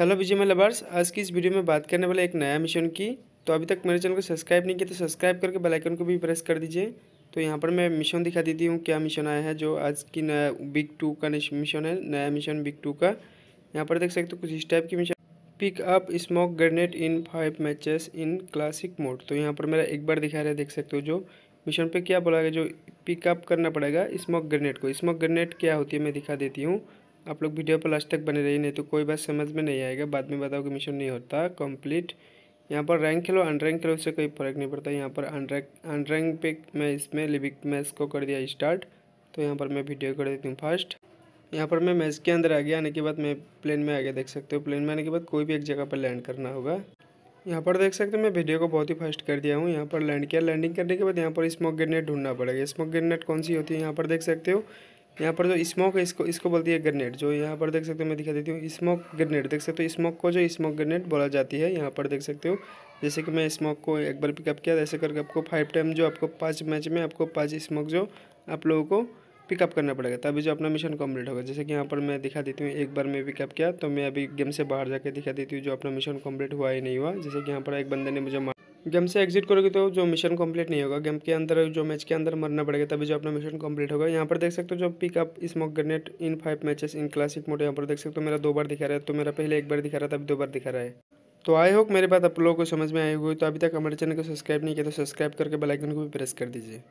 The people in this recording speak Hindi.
हेलो बीजे मैं लबार्स आज की इस वीडियो में बात करने वाला एक नया मिशन की तो अभी तक मेरे चैनल को सब्सक्राइब नहीं किया तो सब्सक्राइब करके बेल आइकन को भी प्रेस कर दीजिए तो यहाँ पर मैं मिशन दिखा देती हूँ क्या मिशन आया है जो आज की नया बिग टू का मिशन है नया मिशन बिग टू का यहाँ पर देख सकते हो कुछ इस टाइप की mission pick up smoke grenade in five matches in classic mode तो यहाँ पर मेरा एक बार दिखा रहा है देख सकते हो जो मिशन पर क्या बोला गया जो पिकअप करना पड़ेगा स्मोक ग्रेनेड को स्मोक ग्रेनेड क्या होती है मैं दिखा देती हूँ आप लोग वीडियो पर लास्ट तक बने रहिए नहीं तो कोई बात समझ में नहीं आएगा बाद में बताओ कि मिशन नहीं होता कंप्लीट यहाँ पर रैंक खेलो अनरैंक खेलो उससे कोई फर्क नहीं पड़ता यहाँ पर अनरैंक अनरैंक पे मैं इसमें लिविक मैच को कर दिया स्टार्ट तो यहाँ पर मैं वीडियो कर देती हूँ फास्ट यहाँ पर मैं मैच के अंदर आ गया आने के बाद मैं प्लेन में आ गया देख सकते हो प्लेन में आने के बाद कोई भी एक जगह पर लैंड करना होगा यहाँ पर देख सकते हो मैं वीडियो को बहुत ही फास्ट कर दिया हूँ यहाँ पर लैंड किया लैंडिंग करने के बाद यहाँ पर स्मोक ग्रेनेड ढूंढना पड़ेगा स्मोक ग्रेनेड कौन सी होती है यहाँ पर देख सकते हो यहाँ पर जो स्मोक है इसको इसको बोलती है ग्रेनेड जो यहाँ पर देख सकते हो मैं दिखा देती हूँ स्मोक ग्रेनेड देख सकते हो स्मोक को जो स्मोक ग्रेनेड बोला जाती है यहाँ पर देख सकते हो जैसे कि मैं स्मोक को एक बार पिकअप किया ऐसे करके आपको फाइव टाइम जो आपको पाँच मैच में आपको पाँच स्मोक जो आप लोगों को पिकअप करना पड़ेगा तभी जो अपना मिशन कम्प्लीट होगा जैसे कि यहाँ पर मैं दिखा देती हूँ एक बार मैं पिकअप किया तो मैं अभी गेम से बाहर जाकर दिखा देती हूँ जो अपना मिशन कम्प्लीट हुआ ही नहीं हुआ जैसे कि यहाँ पर एक बंदे ने मुझे गेम से एग्जिट करोगे तो जो मिशन कंप्लीट नहीं होगा गेम के अंदर जो मैच के अंदर मरना पड़ेगा तभी जो अपना मिशन कंप्लीट होगा यहाँ पर देख सकते हो जो pickup smoke grenade in five matches in classic mode यहाँ पर देख सकते हो मेरा दो बार दिखा रहा है तो मेरा पहले एक बार दिखा रहा था अभी दो बार दिखा रहा है तो आई होप मेरी बात आप लोगों को समझ में आई हुई तो अभी तक हमारे चैनल को सब्सक्राइब नहीं किया तो सब्सक्राइब करके बेलाइकन को भी प्रेस कर दीजिए